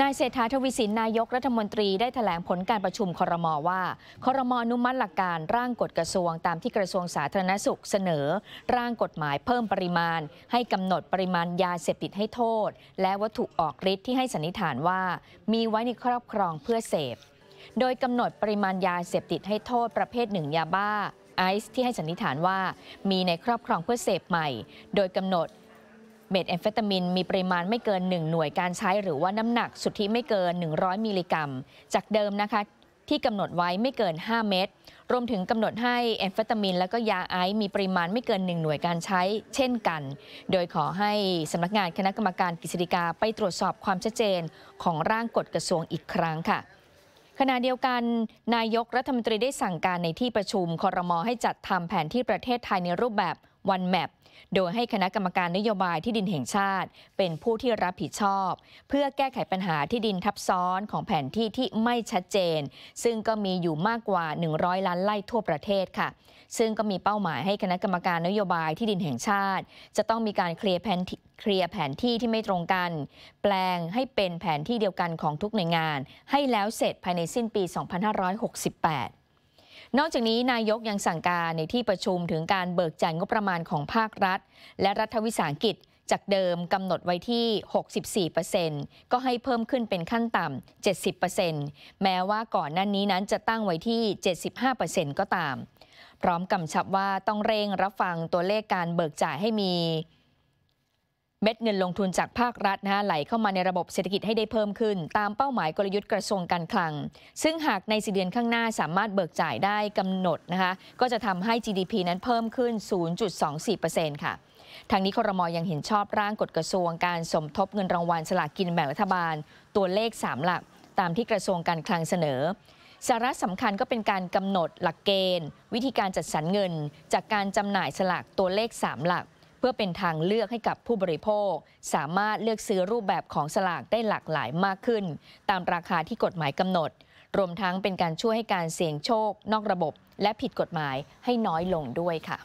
นายเศรษฐาทวีสินนายกรัฐมนตรีได้ถแถลงผลการประชุมคอรมอว่าคอรมอนุมัติหลักการร่างกฎกระทรวงตามที่กระทรวงสาธารณสุขเสนอ ร่างกฎหมายเพิ่มปริมาณ ให้กำหนดปริมาณยาเสพติดให้โทษ และวัตถุออกฤทธิ์ที่ให้สันนิษฐานว่า มีไว้ในครอบครองเพื่อเสพ โดยกำหนดปริมาณยาเสพติดให้โทษประเภทหนึ่งยาบ้า ไอซ์ที่ให้สันนิษฐานว่า มีในครอบครองเพื่อเสพใหม่ โดยกำหนดเมทแอมเฟตามินมีปริมาณไม่เกิน 1 หน่วยการใช้ หรือว่าน้ำหนัก สุทธิไม่เกิน 100มิลลิกรัม จากเดิมนะคะที่กำหนดไว้ไม่เกิน 5 เม็ดรวมถึงกำหนดให้แอมเฟตามินและก็ยาไอซ์มีปริมาณไม่เกิน 1 หน่วยการใช้ เช่นกัน โดยขอให้สำนักงานคณะกรรมการกฤษฎีกาไปตรวจสอบความชัดเจนของร่างกฎกระทรวงอีกครั้งค่ะ ขณะเดียวกัน นายกรัฐมนตรีได้สั่งการในที่ประชุมคอรมอให้จัดทำแผนที่ประเทศไทยในรูปแบบ One Map โดยให้คณะกรรมการนโยบายที่ดินแห่งชาติ เป็นผู้ที่รับผิดชอบ เพื่อแก้ไขปัญหาที่ดินทับซ้อนของแผนที่ที่ไม่ชัดเจน ซึ่งก็มีอยู่มากกว่า 100 ล้านไร่ทั่วประเทศค่ะ ซึ่งก็มีเป้าหมายให้คณะกรรมการนโยบายที่ดินแห่งชาติ จะต้องมีการเคลียร์แผนเคลียร์แผนที่ที่ไม่ตรงกัน แปลงให้เป็นแผนที่เดียวกันของทุกหน่วยงาน ให้แล้วเสร็จภายในสิ้นปี 2568นอกจากนี้นายกยังสั่งการในที่ประชุมถึงการเบิกจ่ายงบประมาณของภาครัฐ และรัฐวิสาหกิจจากเดิมกำหนดไว้ที่ 64%ก็ให้เพิ่มขึ้นเป็นขั้นต่ำ70%แม้ว่าก่อนหน้านี้นั้นจะตั้งไว้ที่ 75%ก็ตาม พร้อมกำชับว่าต้องเร่งรับฟังตัวเลขการเบิกจ่ายให้มีเม็ดเงินลงทุนจากภาครัฐนะไหลเข้ามาในระบบเศรษฐกิจให้ได้เพิ่มขึ้น ตามเป้าหมายกลยุทธ์กระทรวงการคลัง ซึ่งหากในสีเดือนข้างหน้าสามารถเบิกจ่ายได้กำหนดนะคะก็จะทำให้ GDP นั้นเพิ่มขึ้น 0.24%ค่ะทางนี้ครมอยังเห็นชอบร่างกฎกระทรวง การสมทบเงินรางวัลสลากกินแบ่งรัฐบาลตัวเลข 3 หลัก ตามที่กระทรวงการคลังเสนอ สาระสำคัญก็เป็นการกำหนดหลักเกณฑ์ วิธีการจัดสรรเงิน จากการจำหน่ายสลากตัวเลข 3 หลักเพื่อเป็นทางเลือกให้กับผู้บริโภค สามารถเลือกซื้อรูปแบบของสลากได้หลากหลายมากขึ้น ตามราคาที่กฎหมายกำหนด รวมทั้งเป็นการช่วยให้การเสี่ยงโชค นอกระบบ และผิดกฎหมายให้น้อยลงด้วยค่ะ